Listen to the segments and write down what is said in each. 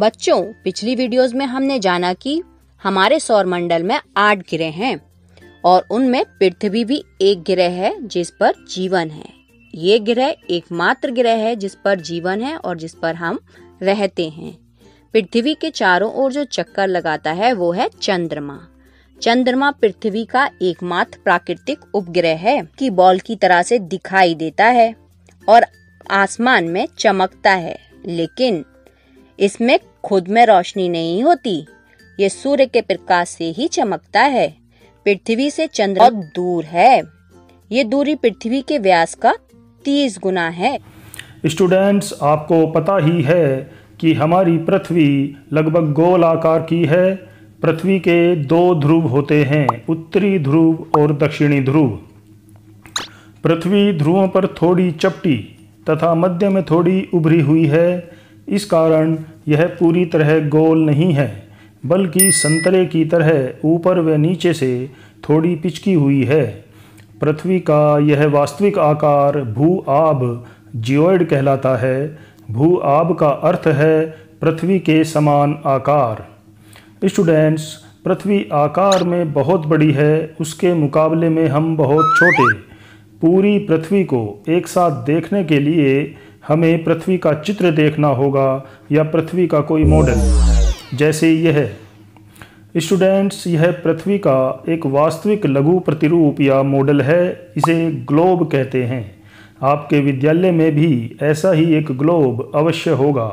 बच्चों पिछली वीडियोस में हमने जाना कि हमारे सौर मंडल में आठ ग्रह हैं और उनमें पृथ्वी भी एक ग्रह है जिस पर जीवन है ये ग्रह एकमात्र ग्रह है जिस पर जीवन है और जिस पर हम रहते हैं पृथ्वी के चारों ओर जो चक्कर लगाता है वो है चंद्रमा चंद्रमा पृथ्वी का एकमात्र प्राकृतिक उपग्रह है कि बॉल की तरह से दिखाई देता है और आसमान में चमकता है लेकिन इसमें खुद में रोशनी नहीं होती ये सूर्य के प्रकाश से ही चमकता है पृथ्वी से चंद्र बहुत दूर है ये दूरी पृथ्वी के व्यास का तीस गुना है स्टूडेंट्स आपको पता ही है कि हमारी पृथ्वी लगभग गोल आकार की है पृथ्वी के दो ध्रुव होते हैं उत्तरी ध्रुव और दक्षिणी ध्रुव पृथ्वी ध्रुवों पर थोड़ी चपटी तथा मध्य में थोड़ी उभरी हुई है इस कारण यह पूरी तरह गोल नहीं है बल्कि संतरे की तरह ऊपर व नीचे से थोड़ी पिचकी हुई है पृथ्वी का यह वास्तविक आकार भू आब जियोइड कहलाता है भू आब का अर्थ है पृथ्वी के समान आकार स्टूडेंट्स पृथ्वी आकार में बहुत बड़ी है उसके मुकाबले में हम बहुत छोटे पूरी पृथ्वी को एक साथ देखने के लिए हमें पृथ्वी का चित्र देखना होगा या पृथ्वी का कोई मॉडल जैसे यह स्टूडेंट्स यह पृथ्वी का एक वास्तविक लघु प्रतिरूप या मॉडल है इसे ग्लोब कहते हैं आपके विद्यालय में भी ऐसा ही एक ग्लोब अवश्य होगा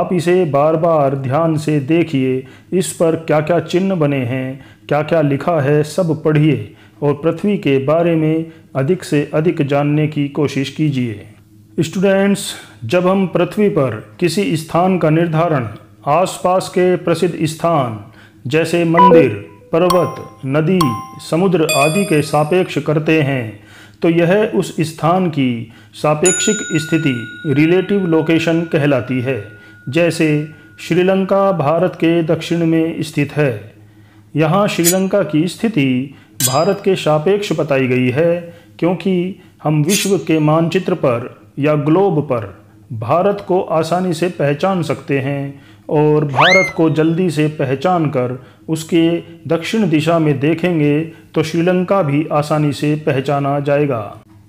आप इसे बार बार ध्यान से देखिए इस पर क्या क्या चिन्ह बने हैं क्या क्या लिखा है सब पढ़िए और पृथ्वी के बारे में अधिक से अधिक जानने की कोशिश कीजिए स्टूडेंट्स जब हम पृथ्वी पर किसी स्थान का निर्धारण आसपास के प्रसिद्ध स्थान जैसे मंदिर पर्वत नदी समुद्र आदि के सापेक्ष करते हैं तो यह उस स्थान की सापेक्षिक स्थिति रिलेटिव लोकेशन कहलाती है जैसे श्रीलंका भारत के दक्षिण में स्थित है यहाँ श्रीलंका की स्थिति भारत के सापेक्ष बताई गई है क्योंकि हम विश्व के मानचित्र पर या ग्लोब पर भारत को आसानी से पहचान सकते हैं और भारत को जल्दी से पहचान कर उसके दक्षिण दिशा में देखेंगे तो श्रीलंका भी आसानी से पहचाना जाएगा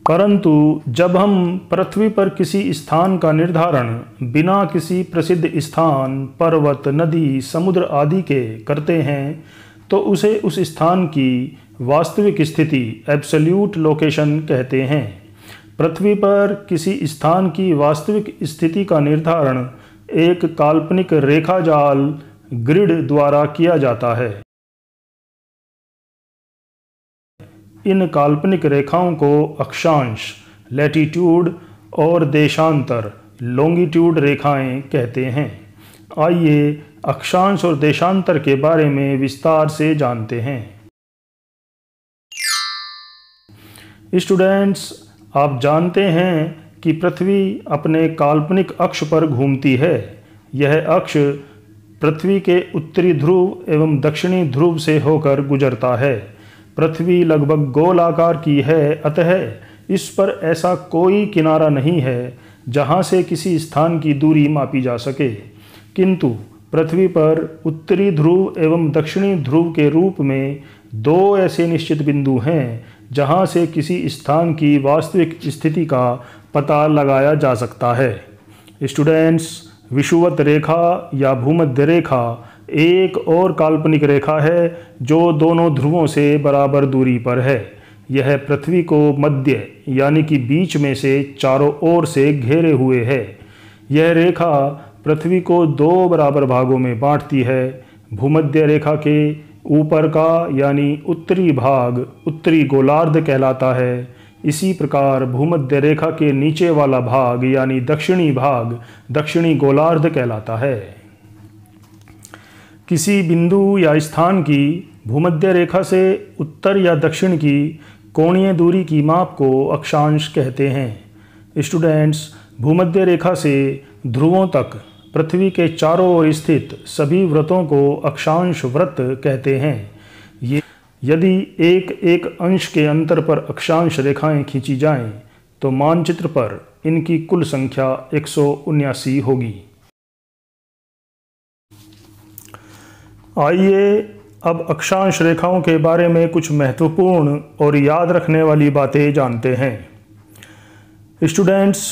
परंतु जब हम पृथ्वी पर किसी स्थान का निर्धारण बिना किसी प्रसिद्ध स्थान पर्वत नदी समुद्र आदि के करते हैं तो उसे उस स्थान की वास्तविक स्थिति एब्सल्यूट लोकेशन कहते हैं पृथ्वी पर किसी स्थान की वास्तविक स्थिति का निर्धारण एक काल्पनिक रेखा जाल ग्रिड द्वारा किया जाता है इन काल्पनिक रेखाओं को अक्षांश लैटिट्यूड और देशांतर लोंगिट्यूड रेखाएं कहते हैं आइए अक्षांश और देशांतर के बारे में विस्तार से जानते हैं स्टूडेंट्स आप जानते हैं कि पृथ्वी अपने काल्पनिक अक्ष पर घूमती है यह अक्ष पृथ्वी के उत्तरी ध्रुव एवं दक्षिणी ध्रुव से होकर गुजरता है पृथ्वी लगभग गोलाकार की है अतः इस पर ऐसा कोई किनारा नहीं है जहाँ से किसी स्थान की दूरी मापी जा सके किंतु पृथ्वी पर उत्तरी ध्रुव एवं दक्षिणी ध्रुव के रूप में दो ऐसे निश्चित बिंदु हैं जहां से किसी स्थान की वास्तविक स्थिति का पता लगाया जा सकता है स्टूडेंट्स विषुवत रेखा या भूमध्य रेखा एक और काल्पनिक रेखा है जो दोनों ध्रुवों से बराबर दूरी पर है यह पृथ्वी को मध्य यानी कि बीच में से चारों ओर से घेरे हुए है यह रेखा पृथ्वी को दो बराबर भागों में बांटती है भूमध्य रेखा के ऊपर का यानी उत्तरी भाग उत्तरी गोलार्ध कहलाता है इसी प्रकार भूमध्य रेखा के नीचे वाला भाग यानी दक्षिणी भाग दक्षिणी गोलार्ध कहलाता है किसी बिंदु या स्थान की भूमध्य रेखा से उत्तर या दक्षिण की कोणीय दूरी की माप को अक्षांश कहते हैं स्टूडेंट्स भूमध्य रेखा से ध्रुवों तक पृथ्वी के चारों ओर स्थित सभी व्रतों को अक्षांश व्रत कहते हैं ये यदि एक एक अंश के अंतर पर अक्षांश रेखाएं खींची जाएं, तो मानचित्र पर इनकी कुल संख्या एक होगी आइए अब अक्षांश रेखाओं के बारे में कुछ महत्वपूर्ण और याद रखने वाली बातें जानते हैं स्टूडेंट्स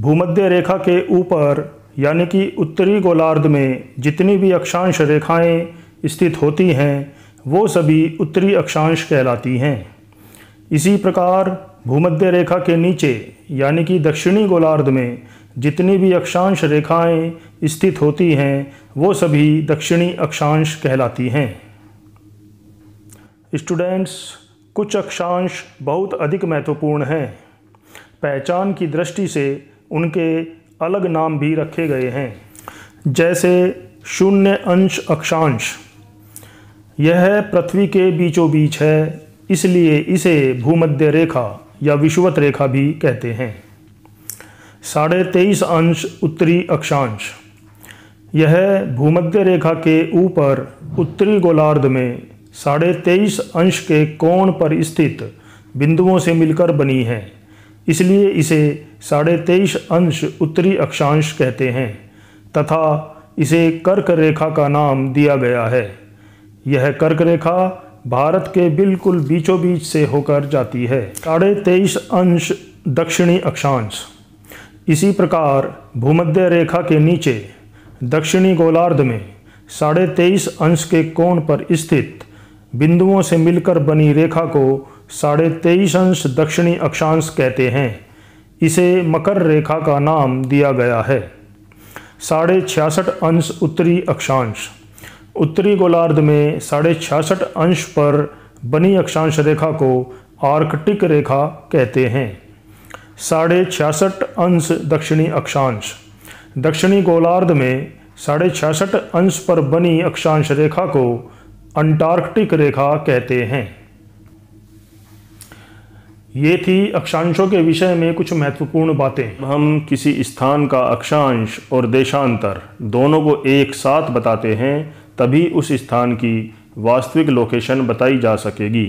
भूमध्य रेखा के ऊपर यानी कि उत्तरी गोलार्ध में जितनी भी अक्षांश रेखाएं स्थित होती हैं वो सभी उत्तरी अक्षांश कहलाती हैं इसी प्रकार भूमध्य रेखा के नीचे यानी कि दक्षिणी गोलार्ध में जितनी भी अक्षांश रेखाएं स्थित होती हैं वो सभी दक्षिणी अक्षांश कहलाती हैं स्टूडेंट्स कुछ अक्षांश बहुत अधिक महत्वपूर्ण हैं पहचान की दृष्टि से उनके अलग नाम भी रखे गए हैं जैसे शून्य अंश अक्षांश यह पृथ्वी के बीचों बीच है इसलिए इसे भूमध्य रेखा या विषुवत रेखा भी कहते हैं साढ़े तेईस अंश उत्तरी अक्षांश यह भूमध्य रेखा के ऊपर उत्तरी गोलार्ध में साढ़े तेईस अंश के कोण पर स्थित बिंदुओं से मिलकर बनी है इसलिए इसे साढ़े तेईस अंश उत्तरी अक्षांश कहते हैं तथा इसे कर्क रेखा का नाम दिया गया है यह कर्क रेखा भारत के बिल्कुल बीचों बीच से होकर जाती है साढ़े तेईस अंश दक्षिणी अक्षांश इसी प्रकार भूमध्य रेखा के नीचे दक्षिणी गोलार्ध में साढ़े तेईस अंश के कोण पर स्थित बिंदुओं से मिलकर बनी रेखा को साढ़े तेईस अंश दक्षिणी अक्षांश कहते हैं इसे मकर रेखा का नाम दिया गया है साढ़े छियासठ अंश उत्तरी अक्षांश उत्तरी गोलार्ध में साढ़े छियासठ अंश पर बनी अक्षांश रेखा को आर्कटिक रेखा कहते हैं साढ़े छियासठ अंश दक्षिणी अक्षांश दक्षिणी गोलार्ध में साढ़े छियासठ अंश पर बनी अक्षांश रेखा को अंटार्कटिक रेखा कहते हैं ये थी अक्षांशों के विषय में कुछ महत्वपूर्ण बातें हम किसी स्थान का अक्षांश और देशांतर दोनों को एक साथ बताते हैं तभी उस स्थान की वास्तविक लोकेशन बताई जा सकेगी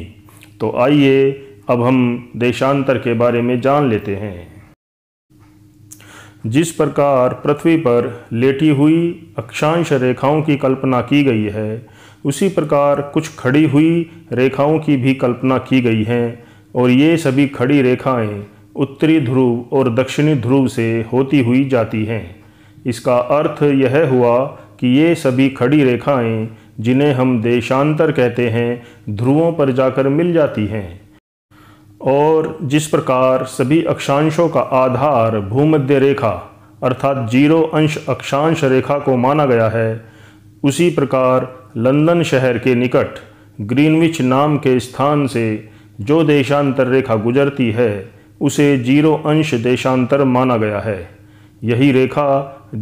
तो आइए अब हम देशांतर के बारे में जान लेते हैं जिस प्रकार पृथ्वी पर लेटी हुई अक्षांश रेखाओं की कल्पना की गई है उसी प्रकार कुछ खड़ी हुई रेखाओं की भी कल्पना की गई है और ये सभी खड़ी रेखाएं उत्तरी ध्रुव और दक्षिणी ध्रुव से होती हुई जाती हैं इसका अर्थ यह हुआ कि ये सभी खड़ी रेखाएं जिन्हें हम देशांतर कहते हैं ध्रुवों पर जाकर मिल जाती हैं और जिस प्रकार सभी अक्षांशों का आधार भूमध्य रेखा अर्थात जीरो अंश अक्षांश रेखा को माना गया है उसी प्रकार लंदन शहर के निकट ग्रीनविच नाम के स्थान से जो देशांतर रेखा गुजरती है उसे जीरो अंश देशांतर माना गया है यही रेखा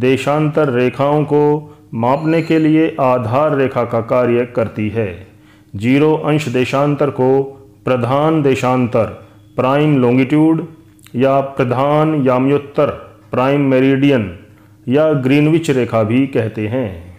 देशांतर रेखाओं को मापने के लिए आधार रेखा का कार्य करती है जीरो अंश देशांतर को प्रधान देशांतर प्राइम लोंगिट्यूड या प्रधान याम्योत्तर प्राइम मेरिडियन या ग्रीनविच रेखा भी कहते हैं